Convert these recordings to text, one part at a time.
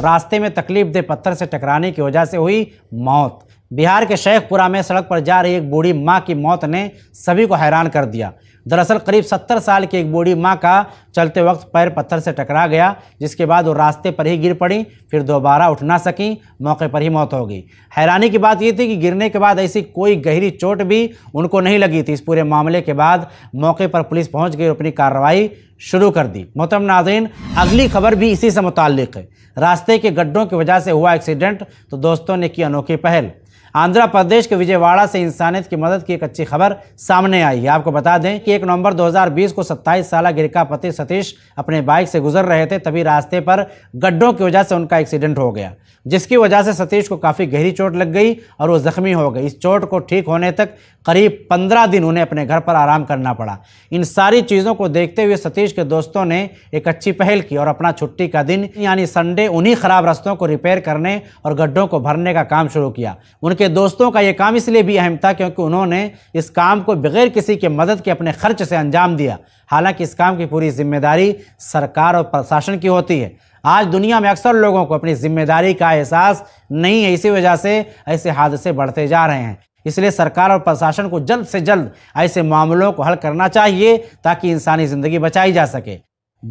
रास्ते में तकलीफ दे पत्थर से टकराने की वजह से हुई मौत बिहार के शेखपुरा में सड़क पर जा रही एक बूढ़ी माँ की मौत ने सभी को हैरान कर दिया दरअसल करीब 70 साल की एक बूढ़ी माँ का चलते वक्त पैर पत्थर से टकरा गया जिसके बाद वो रास्ते पर ही गिर पड़ी फिर दोबारा उठ ना सकी मौके पर ही मौत हो गई हैरानी की बात ये थी कि गिरने के बाद ऐसी कोई गहरी चोट भी उनको नहीं लगी थी इस पूरे मामले के बाद मौके पर पुलिस पहुंच गई और अपनी कार्रवाई शुरू कर दी मोहतरम नाजीन अगली खबर भी इसी से मुतल है रास्ते के गड्ढों की वजह से हुआ एक्सीडेंट तो दोस्तों ने की अनोखी पहल आंध्र प्रदेश के विजयवाड़ा से इंसानियत की मदद की एक अच्छी खबर सामने आई है आपको बता दें कि एक नवंबर 2020 को 27 साल गिरका पति सतीश अपने बाइक से गुजर रहे थे तभी रास्ते पर गड्ढों की वजह से उनका एक्सीडेंट हो गया जिसकी वजह से सतीश को काफ़ी गहरी चोट लग गई और वो ज़ख्मी हो गई इस चोट को ठीक होने तक करीब पंद्रह दिन उन्हें अपने घर पर आराम करना पड़ा इन सारी चीज़ों को देखते हुए सतीश के दोस्तों ने एक अच्छी पहल की और अपना छुट्टी का दिन यानी संडे उन्हीं खराब रास्तों को रिपेयर करने और गड्ढों को भरने का काम शुरू किया उनके उनके दोस्तों का यह काम इसलिए भी अहम था क्योंकि उन्होंने इस काम को बगैर किसी के मदद के अपने खर्च से अंजाम दिया हालांकि इस काम की पूरी जिम्मेदारी सरकार और प्रशासन की होती है आज दुनिया में अक्सर लोगों को अपनी जिम्मेदारी का एहसास नहीं है इसी वजह से ऐसे हादसे बढ़ते जा रहे हैं इसलिए सरकार और प्रशासन को जल्द से जल्द ऐसे मामलों को हल करना चाहिए ताकि इंसानी ज़िंदगी बचाई जा सके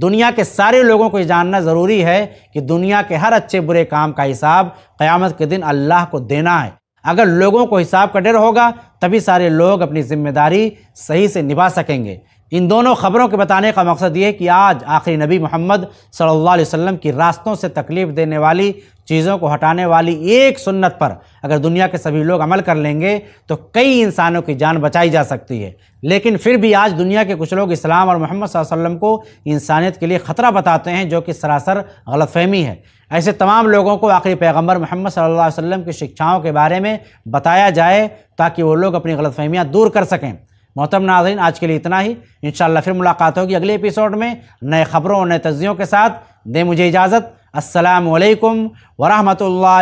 दुनिया के सारे लोगों को ये जानना ज़रूरी है कि दुनिया के हर अच्छे बुरे काम का हिसाब क़यामत के दिन अल्लाह को देना है अगर लोगों को हिसाब कटे होगा तभी सारे लोग अपनी जिम्मेदारी सही से निभा सकेंगे इन दोनों ख़बरों के बताने का मकसद ये है कि आज आखिरी नबी मोहम्मद सल्लल्लाहु अलैहि वसल्लम की रास्तों से तकलीफ़ देने वाली चीज़ों को हटाने वाली एक सुन्नत पर अगर दुनिया के सभी लोग अमल कर लेंगे तो कई इंसानों की जान बचाई जा सकती है लेकिन फिर भी आज दुनिया के कुछ लोग इस्लाम और मोहम्मद वसल्लम को इंसानियत के लिए ख़तरा बताते हैं जो कि सरासर गलतफहमी है ऐसे तमाम लोगों को आखिरी पैगम्बर मोहम्मद सल्ला वसम की शिक्षाओं के बारे में बताया जाए ताकि वो लोग अपनी गलतफहमियाँ दूर कर सकें मोहतम नाजरन आज के लिए इतना ही इन फिर मुलाकात होगी अगले एपिसोड में नए खबरों और नए तजियों के साथ दें मुझे इजाज़त असलकम वरह ला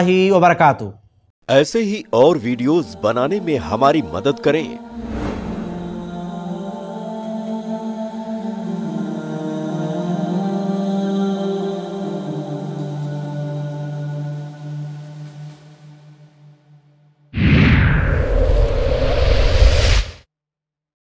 ऐसे ही और वीडियोज़ बनाने में हमारी मदद करें